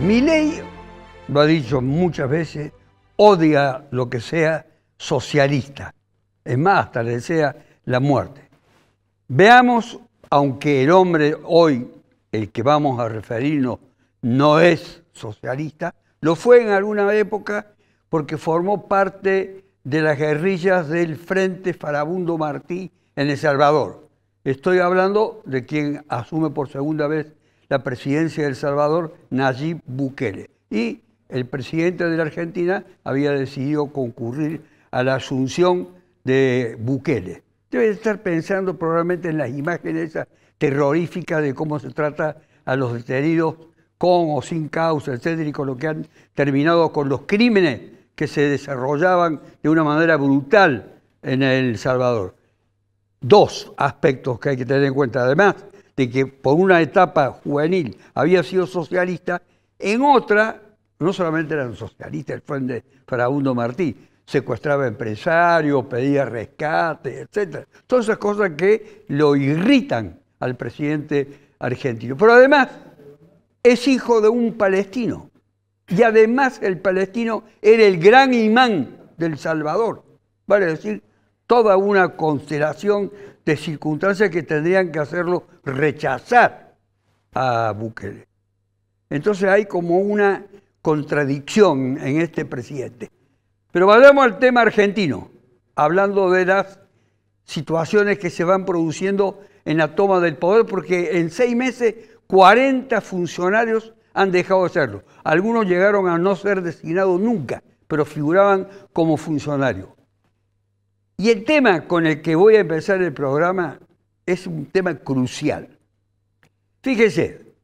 ley, lo ha dicho muchas veces, odia lo que sea socialista. Es más, hasta le desea la muerte. Veamos, aunque el hombre hoy, el que vamos a referirnos, no es socialista, lo fue en alguna época porque formó parte de las guerrillas del Frente Farabundo Martí en El Salvador. Estoy hablando de quien asume por segunda vez la presidencia de El Salvador, Nayib Bukele. Y el presidente de la Argentina había decidido concurrir a la asunción de Bukele. Debe estar pensando probablemente en las imágenes terroríficas de cómo se trata a los detenidos con o sin causa, etcétera, y con lo que han terminado con los crímenes que se desarrollaban de una manera brutal en El Salvador. Dos aspectos que hay que tener en cuenta. Además, de que por una etapa juvenil había sido socialista, en otra no solamente eran socialistas, el frente Faraundo Martí, secuestraba empresarios, pedía rescate, etc. Todas esas cosas que lo irritan al presidente argentino. Pero además es hijo de un palestino. Y además el palestino era el gran imán del Salvador. Vale decir, toda una constelación de circunstancias que tendrían que hacerlo rechazar a Bukele. Entonces hay como una contradicción en este presidente. Pero vayamos al tema argentino, hablando de las situaciones que se van produciendo en la toma del poder, porque en seis meses 40 funcionarios han dejado de serlo. Algunos llegaron a no ser designados nunca, pero figuraban como funcionarios. Y el tema con el que voy a empezar el programa es un tema crucial. Fíjese,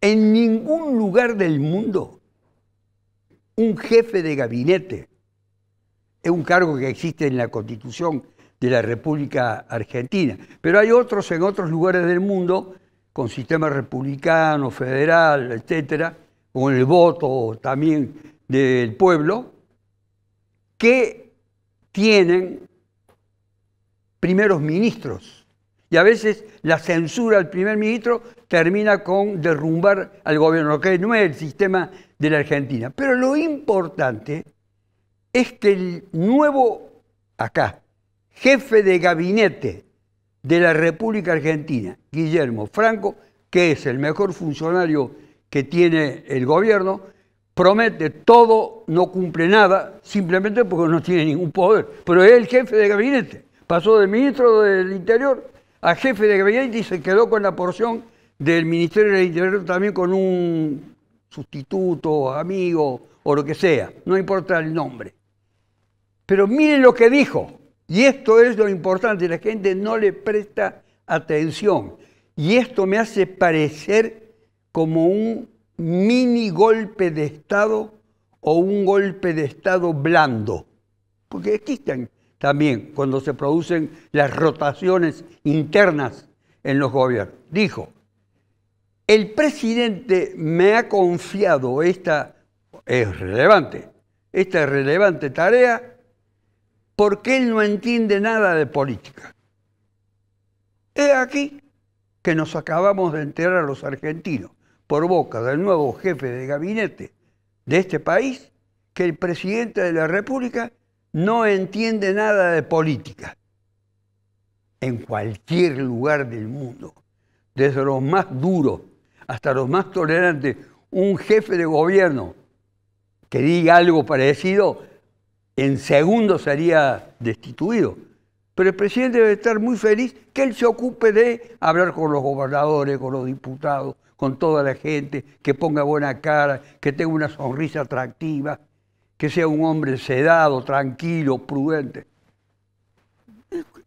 en ningún lugar del mundo un jefe de gabinete es un cargo que existe en la Constitución de la República Argentina, pero hay otros en otros lugares del mundo con sistema republicano, federal, etcétera, con el voto también del pueblo, que tienen primeros ministros. Y a veces la censura al primer ministro termina con derrumbar al gobierno, que no es el sistema de la Argentina. Pero lo importante es que el nuevo, acá, jefe de gabinete de la República Argentina, Guillermo Franco, que es el mejor funcionario que tiene el gobierno, promete todo, no cumple nada, simplemente porque no tiene ningún poder. Pero es el jefe de gabinete. Pasó de ministro del Interior a jefe de gabinete y se quedó con la porción del Ministerio del Interior también con un sustituto, amigo o lo que sea, no importa el nombre. Pero miren lo que dijo, y esto es lo importante, la gente no le presta atención. Y esto me hace parecer como un mini golpe de Estado o un golpe de Estado blando. Porque existen también cuando se producen las rotaciones internas en los gobiernos. Dijo, el presidente me ha confiado esta, es relevante, esta relevante tarea porque él no entiende nada de política. Es aquí que nos acabamos de enterar los argentinos por boca del nuevo jefe de gabinete de este país que el presidente de la República no entiende nada de política en cualquier lugar del mundo, desde los más duros hasta los más tolerantes, un jefe de gobierno que diga algo parecido, en segundo sería destituido. Pero el presidente debe estar muy feliz que él se ocupe de hablar con los gobernadores, con los diputados, con toda la gente, que ponga buena cara, que tenga una sonrisa atractiva, que sea un hombre sedado, tranquilo, prudente.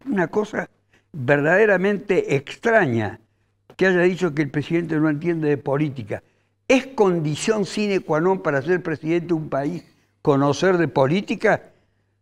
una cosa verdaderamente extraña que haya dicho que el presidente no entiende de política. Es condición sine qua non para ser presidente de un país conocer de política